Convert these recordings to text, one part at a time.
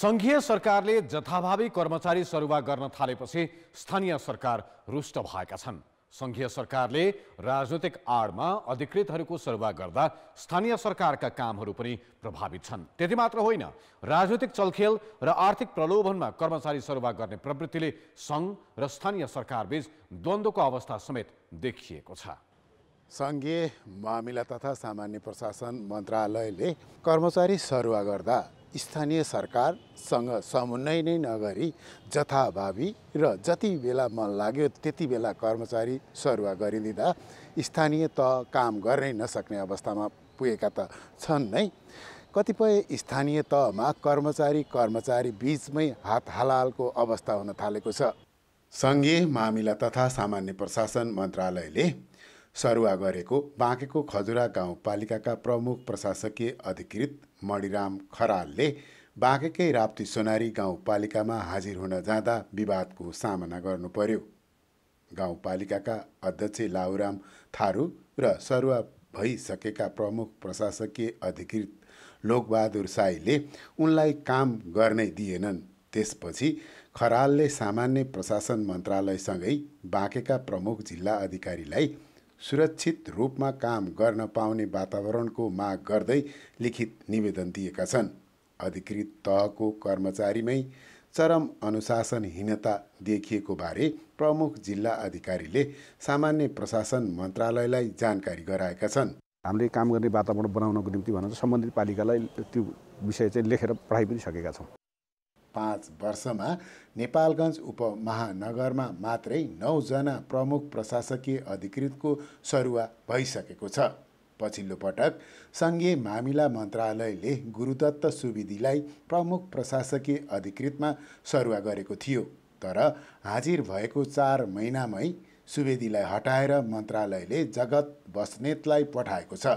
सङ्घीय सरकारले जथाभावी कर्मचारी सरुवा गर्न थालेपछि स्थानीय सरकार रुष्ट भएका छन् सङ्घीय सरकारले राजनैतिक आडमा अधिकृतहरूको सरुवा गर्दा स्थानीय सरकारका कामहरू पनि प्रभावित छन् त्यति मात्र होइन राजनैतिक चलखेल र आर्थिक प्रलोभनमा कर्मचारी सरुवा गर्ने प्रवृत्तिले सङ्घ र स्थानीय सरकारबीच द्वन्द्वको अवस्था समेत देखिएको छ सङ्घीय मामिला तथा सामान्य प्रशासन मन्त्रालयले कर्मचारी सरुवा गर्दा स्थानीय सरकारसँग समन्वय नै नगरी जथाभावी र जति बेला मन लाग्यो त्यति बेला कर्मचारी सरुवा गरिदिँदा स्थानीय तह काम गर्नै नसक्ने अवस्थामा पुगेका त छन् नै कतिपय स्थानीय तहमा कर्मचारी कर्मचारी बिचमै हात हालालको अवस्था हुन थालेको छ सङ्घीय मामिला तथा सामान्य प्रशासन मन्त्रालयले सरुवा गरेको बाँकेको खजुरा गाउँपालिकाका प्रमुख प्रशासकीय अधिकृत मणिराम खरालले बाँकेकै राप्ती सोनारी गाउँपालिकामा हाजिर हुन जाँदा विवादको सामना गर्नु पर्यो गाउँपालिकाका अध्यक्ष लाउराम थारू र सरुवा भइसकेका प्रमुख प्रशासकीय अधिकृत लोकबहादुर साईले उनलाई काम गर्नै दिएनन् त्यसपछि खरालले सामान्य प्रशासन मन्त्रालयसँगै बाँकेका प्रमुख जिल्ला अधिकारीलाई सुरक्षित रूपमा काम गर्न पाउने वातावरणको माग गर्दै लिखित निवेदन दिएका छन् अधिकृत तहको कर्मचारीमै चरम अनुशासनहीनता देखिएको बारे प्रमुख जिल्ला अधिकारीले सामान्य प्रशासन मन्त्रालयलाई जानकारी गराएका छन् हामीले काम गर्ने वातावरण बनाउनको निम्ति भनेर सम्बन्धित पालिकालाई त्यो विषय चाहिँ लेखेर पठाइ पनि सकेका छौँ पाँच वर्षमा नेपालगञ्ज उपमहानगरमा मात्रै नौजना प्रमुख प्रशासकीय अधिकृतको सरुवा भइसकेको छ पछिल्लो पटक सङ्घीय मामिला मन्त्रालयले गुरुदत्त सुविधिलाई प्रमुख प्रशासकीय अधिकृतमा सरुवा गरेको थियो तर हाजिर भएको चार महिनामै सुवेदीलाई हटाएर मन्त्रालयले जगत बस्नेतलाई पठाएको छ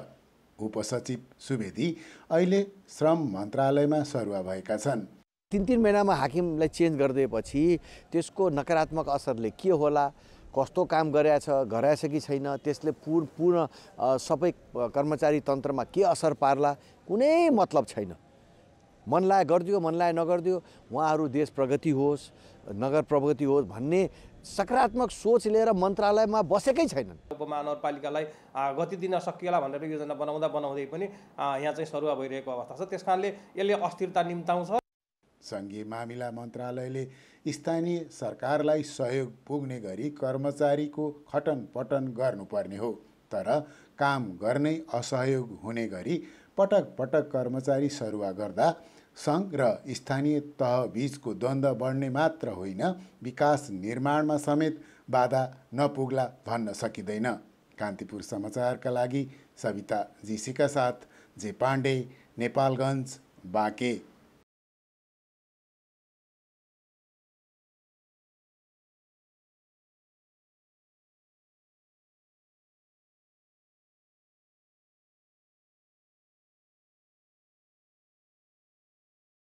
उपसचिव सुवेदी अहिले श्रम मन्त्रालयमा सरुवा भएका छन् तिन तिन महिनामा हाकिमलाई चेन्ज गरिदिएपछि त्यसको नकारात्मक असरले के होला कस्तो काम गरेछ गराएछ कि छैन त्यसले पूर्ण पूर्ण सबै कर्मचारी तन्त्रमा के असर पार्ला कुनै मतलब छैन मन लाग गरिदियो मनलाय नगरिदियो उहाँहरू देश प्रगति होस् नगर प्रगति होस् भन्ने सकारात्मक सोच लिएर मन्त्रालयमा बसेकै छैनन् उपमहानगरपालिकालाई गति दिन सकिएला भनेर योजना बनाउँदा बनाउँदै पनि यहाँ चाहिँ सरुवा भइरहेको अवस्था छ त्यस कारणले यसले अस्थिरता निम्ताउँछ सङ्घीय मामिला मन्त्रालयले स्थानीय सरकारलाई सहयोग पुग्ने गरी कर्मचारीको खटन पटन गर्नुपर्ने हो तर काम गर्ने असहयोग हुने गरी पटक पटक कर्मचारी सरुवा गर्दा सङ्घ र स्थानीय तहबीचको द्वन्द्व बढ्ने मात्र होइन विकास निर्माणमा समेत बाधा नपुग्ला भन्न सकिँदैन कान्तिपुर समाचारका लागि सविता जीसीका साथ जे पाण्डे नेपालगञ्ज बाँके